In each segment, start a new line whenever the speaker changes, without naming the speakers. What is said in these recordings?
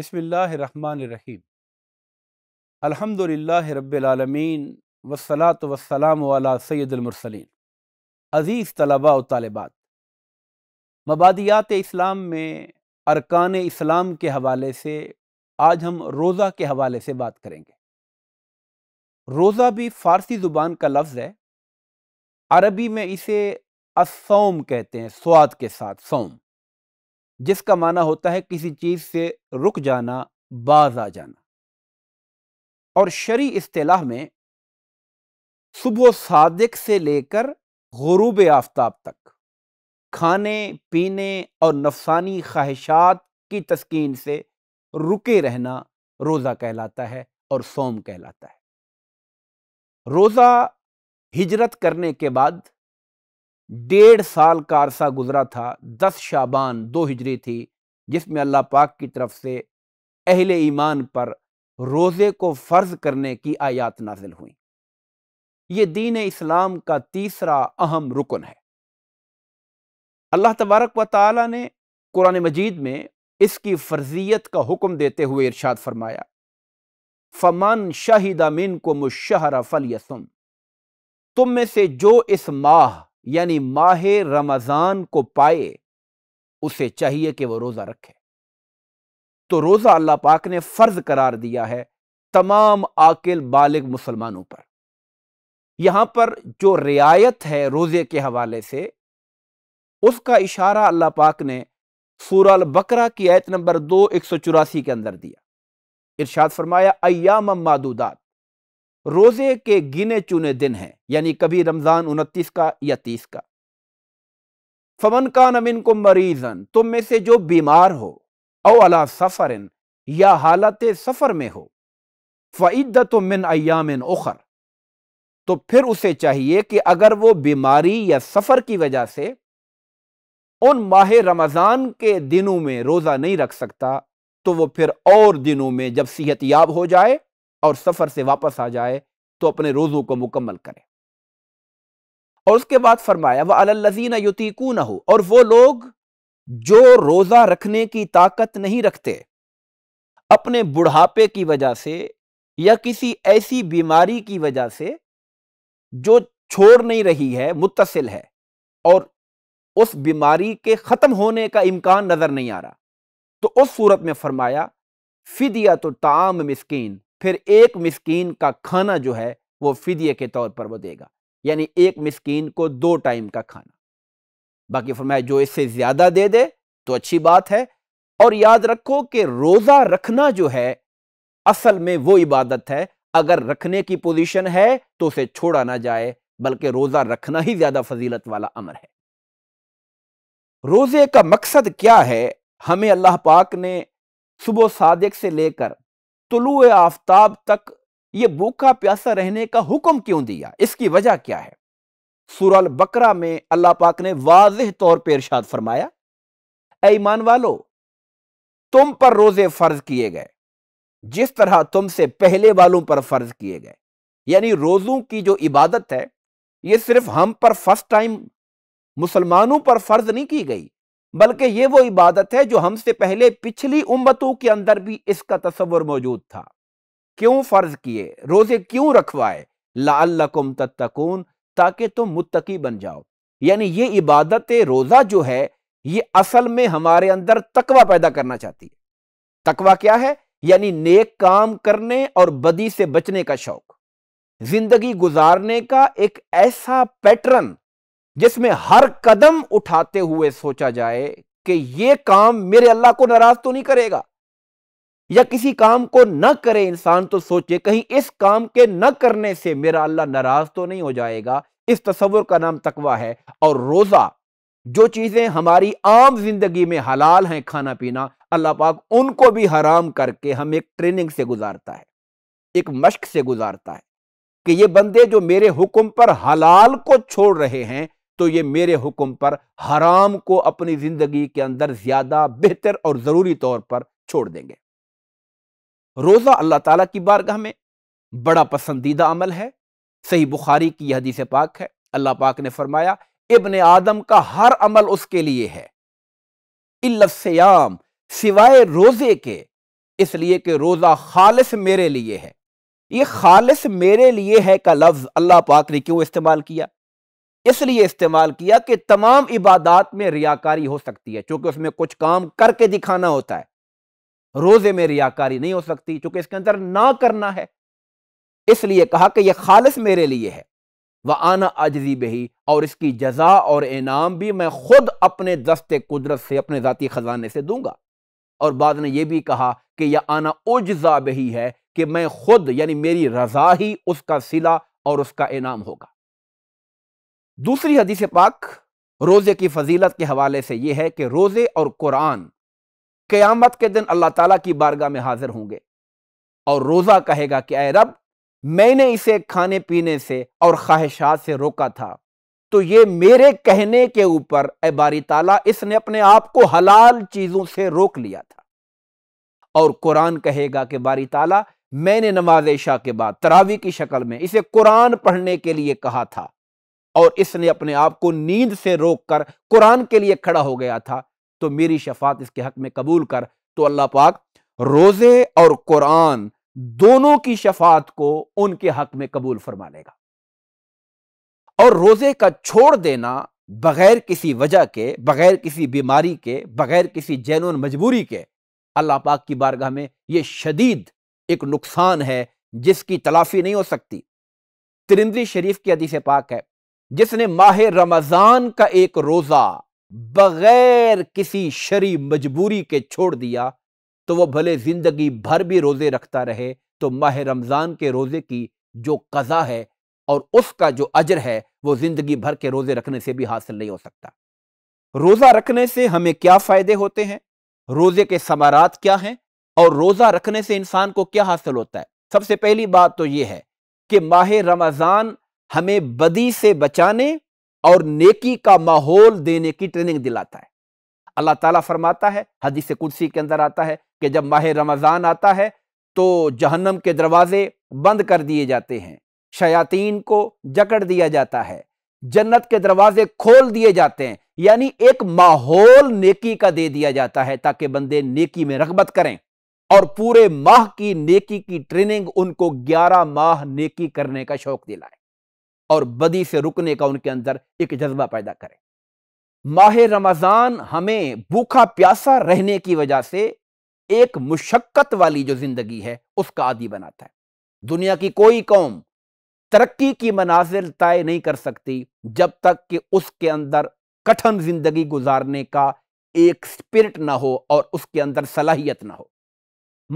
बसमीम अलहमदिल्ला रबालमीन वसलात वसलाम वाला सैदुलमरसलिन अज़ीज़ तलबा व मबादियात इस्लाम में अरकान इस्लाम के हवाले से आज हम रोज़ा के हवाले से बात करेंगे रोज़ा भी फ़ारसी ज़ुबान का लफ्ज़ है अरबी में इसे असोम कहते हैं स्वाद के साथ सोम जिसका माना होता है किसी चीज़ से रुक जाना बाज आ जाना और शरी अतलाह में सुबह सादिक से लेकर गरूब आफ्ताब तक खाने पीने और नफसानी ख्वाहिशात की तस्कीन से रुके रहना रोज़ा कहलाता है और सोम कहलाता है रोज़ा हिजरत करने के बाद डेढ़ साल का अरसा गुजरा था दस शाबान दो हिजरी थी जिसमें अल्लाह पाक की तरफ से अहले ईमान पर रोज़े को फ़र्ज करने की आयात नाजिल हुई ये दीन इस्लाम का तीसरा अहम रुकन है अल्लाह तबारक व ताली ने कुरान मजीद में इसकी फर्जियत का हुक्म देते हुए इरशाद फरमाया फमन शाहिदा अमीन को मुशहरा फल तुम में से जो इस माह यानी माह रमज़ान को पाए उसे चाहिए कि वह रोज़ा रखे तो रोज़ा अल्लाह पाक ने फ़र्ज करार दिया है तमाम आकिल बालिग मुसलमानों पर यहां पर जो रियायत है रोज़े के हवाले से उसका इशारा अल्लाह पाक ने सूरल बकरा की आयत नंबर दो एक सौ चौरासी के अंदर दिया इरशाद फरमाया अयाम मादूदात रोज़े के गिने चुने दिन हैं यानी कभी रमज़ान उनतीस का या तीस का फमन का नमिन को मरीजन तुम में से जो बीमार हो औ अला सफ़रन या हालत सफ़र में हो तो मिन अयामिन उखर तो फिर उसे चाहिए कि अगर वो बीमारी या सफ़र की वजह से उन माह रमज़ान के दिनों में रोज़ा नहीं रख सकता तो वो फिर और दिनों में जब सेहत याब हो जाए और सफ़र से वापस आ जाए तो अपने रोज़ों को मुकम्मल करे और उसके बाद फरमाया वह अल्लजीन युतीकू ना हो और वो लोग जो रोज़ा रखने की ताकत नहीं रखते अपने बुढ़ापे की वजह से या किसी ऐसी बीमारी की वजह से जो छोड़ नहीं रही है मुतसिल है और उस बीमारी के ख़त्म होने का इम्कान नज़र नहीं आ रहा तो उस सूरत में फरमाया फिदिया तो ताम मिसकीन फिर एक मिसकीन का खाना जो है वो फिदिये के तौर पर वो देगा यानी एक मिसकीन को दो टाइम का खाना बाकी फरमाया जो इससे ज़्यादा दे दे तो अच्छी बात है और याद रखो कि रोज़ा रखना जो है असल में वो इबादत है अगर रखने की पोजीशन है तो उसे छोड़ा ना जाए बल्कि रोज़ा रखना ही ज़्यादा फजीलत वाला अमर है रोज़े का मकसद क्या है हमें अल्लाह पाक ने सुबह सादक से लेकर तुलु आफ्ताब तक ये भूखा प्यासा रहने का हुक्म क्यों दिया इसकी वजह क्या है सूरल बकरा में अल्लाह पाक ने वाजह तौर पर इर्शाद फरमाया ईमान वालो तुम पर रोजे फर्ज किए गए जिस तरह तुमसे पहले वालों पर फर्ज किए गए यानी रोजों की जो इबादत है ये सिर्फ हम पर फर्स्ट टाइम मुसलमानों पर फर्ज नहीं की गई बल्कि ये वो इबादत है जो हमसे पहले पिछली उम्मतों के अंदर भी इसका तस्वर मौजूद था क्यों फर्ज किए रोजे क्यों रखवाए लाकुम तत्तकून ताकि तुम मुत्तकी बन जाओ यानी ये इबादत रोज़ा जो है ये असल में हमारे अंदर तकवा पैदा करना चाहती है तकवा क्या है यानी नेक काम करने और बदी से बचने का शौक जिंदगी गुजारने का एक ऐसा पैटर्न जिसमें हर कदम उठाते हुए सोचा जाए कि ये काम मेरे अल्लाह को नाराज तो नहीं करेगा या किसी काम को न करे इंसान तो सोचे कहीं इस काम के न करने से मेरा अल्लाह नाराज तो नहीं हो जाएगा इस तस्वुर का नाम तकवा है और रोजा जो चीजें हमारी आम जिंदगी में हलाल हैं खाना पीना अल्लाह पाक उनको भी हराम करके हम एक ट्रेनिंग से गुजारता है एक मश्क से गुजारता है कि ये बंदे जो मेरे हुक्म पर हलाल को छोड़ रहे हैं तो ये मेरे हुक्म पर हराम को अपनी ज़िंदगी के अंदर ज़्यादा बेहतर और ज़रूरी तौर पर छोड़ देंगे रोज़ा अल्लाह ताला की बारगाह में बड़ा पसंदीदा अमल है सही बुखारी की यह हदीस पाक है अल्लाह पाक ने फरमाया इबन आदम का हर अमल उसके लिए है इल्लसयाम सिवाय रोज़े के इसलिए कि रोज़ा खालिस मेरे लिए है ये खालिस मेरे लिए है का लफ्ज़ अल्लाह पाक ने क्यों इस्तेमाल किया इसलिए इस्तेमाल किया कि तमाम इबादात में रियाकारी हो सकती है चूंकि उसमें कुछ काम करके दिखाना होता है रोजे में रियाकारी नहीं हो सकती चूंकि इसके अंदर ना करना है इसलिए कहा कि यह खालिश मेरे लिए है वह आना अजजी बही और इसकी जजा और इनाम भी मैं खुद अपने दस्ते कुदरत से अपने ज़ाती ख़जाने से दूंगा और बाद ने यह भी कहा कि यह आना उजा बही है कि मैं खुद यानी मेरी रजा ही उसका सिला और उसका इनाम होगा दूसरी हदीस पाक रोज़े की फजीलत के हवाले से यह है कि रोज़े और कुरान क़यामत के दिन अल्लाह ताला की बारगाह में हाजिर होंगे और रोज़ा कहेगा कि अय रब मैंने इसे खाने पीने से और ख्वाहिशात से रोका था तो ये मेरे कहने के ऊपर ए बारी ताला इसने अपने आप को हलाल चीज़ों से रोक लिया था और कुरान कहेगा कि बारी ताला मैंने नमाज शाह के बाद तरावी की शक्ल में इसे कुरान पढ़ने के लिए कहा था और इसने अपने आप को नींद से रोक कर कुरान के लिए खड़ा हो गया था तो मेरी शफात इसके हक में कबूल कर तो अल्लाह पाक रोज़े और कुरान दोनों की शफात को उनके हक में कबूल फरमा लेगा और रोज़े का छोड़ देना बगैर किसी वजह के बगैर किसी बीमारी के बगैर किसी जैन मजबूरी के अल्लाह पाक की बारगाह में यह शदीद एक नुकसान है जिसकी तलाफी नहीं हो सकती तिरंदी शरीफ की अदीस पाक है जिसने माह रमजान का एक रोजा बगैर किसी शरी मजबूरी के छोड़ दिया तो वह भले जिंदगी भर भी रोजे रखता रहे तो माह रमजान के रोजे की जो कजा है और उसका जो अजर है वो जिंदगी भर के रोजे रखने से भी हासिल नहीं हो सकता रोजा रखने से हमें क्या फायदे होते हैं रोजे के समारात क्या हैं और रोजा रखने से इंसान को क्या हासिल होता है सबसे पहली बात तो यह है कि माह रमजान हमें बदी से बचाने और नेकी का माहौल देने की ट्रेनिंग दिलाता है अल्लाह ताला फरमाता है हदीस कुर्सी के अंदर आता है कि जब माह रमज़ान आता है तो जहन्नम के दरवाजे बंद कर दिए जाते हैं शयातीन को जकड़ दिया जाता है जन्नत के दरवाजे खोल दिए जाते हैं यानी एक माहौल नेकी का दे दिया जाता है ताकि बंदे नेकी में रगबत करें और पूरे माह की नेकी की ट्रेनिंग उनको 11 माह नेकी करने का शौक दिलाए और बदी से रुकने का उनके अंदर एक जज्बा पैदा करें माह रमज़ान हमें भूखा प्यासा रहने की वजह से एक मुशक्क़त वाली जो ज़िंदगी है उसका आदि बनाता है दुनिया की कोई कौम तरक्की की मनाजिल तय नहीं कर सकती जब तक कि उसके अंदर कठिन ज़िंदगी गुजारने का एक स्पिरिट ना हो और उसके अंदर सलाहियत ना हो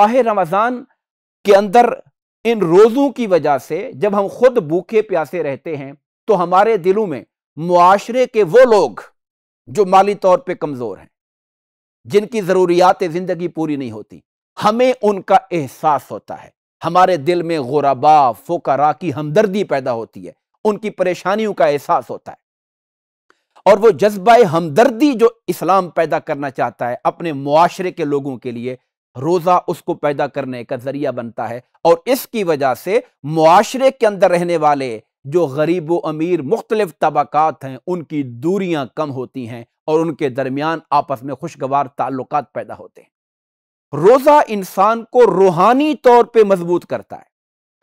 माह रमज़ान के अंदर इन रोज़ों की वजह से जब हम खुद भूखे प्यासे रहते हैं तो हमारे दिलों में मुआरे के वो लोग जो माली तौर पर कमज़ोर हैं जिनकी ज़रूरियात ज़िंदगी पूरी नहीं होती हमें उनका एहसास होता है हमारे दिल में गोराबा फोकारा की हमदर्दी पैदा होती है उनकी परेशानियों का एहसास होता है और वो जज्बा हमदर्दी जो इस्लाम पैदा करना चाहता है अपने मुआरे के लोगों के लिए रोज़ा उसको पैदा करने का जरिया बनता है और इसकी वजह से मुआशरे के अंदर रहने वाले जो गरीब व अमीर मुख्तलिफ तबक़ात हैं उनकी दूरियां कम होती हैं और उनके दरमियान आपस में खुशगवार ताल्लुक पैदा होते हैं रोज़ा इंसान को रूहानी तौर पर मजबूत करता है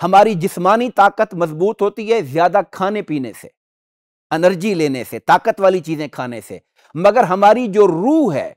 हमारी जिस्मानी ताकत मजबूत होती है ज़्यादा खाने पीने से एनर्जी लेने से ताकत वाली चीज़ें खाने से मगर हमारी जो रूह है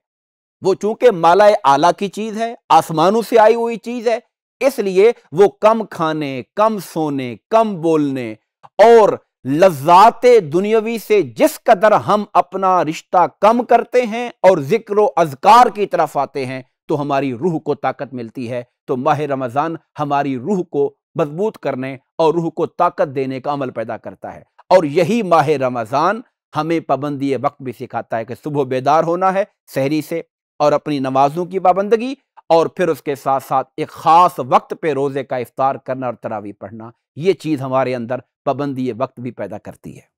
वो चूंकि माला आला की चीज है आसमानों से आई हुई चीज है इसलिए वो कम खाने कम सोने कम बोलने और लज्जात दुनियावी से जिस कदर हम अपना रिश्ता कम करते हैं और जिक्र अजकार की तरफ आते हैं तो हमारी रूह को ताकत मिलती है तो माह रमज़ान हमारी रूह को मजबूत करने और रूह को ताकत देने का अमल पैदा करता है और यही माह रमज़ान हमें पाबंदी वक्त भी सिखाता है कि सुबह बेदार होना है शहरी से और अपनी नमाजों की पाबंदगी और फिर उसके साथ साथ एक ख़ास वक्त पे रोज़े का इफ्तार करना और तरावी पढ़ना ये चीज़ हमारे अंदर पाबंदी वक्त भी पैदा करती है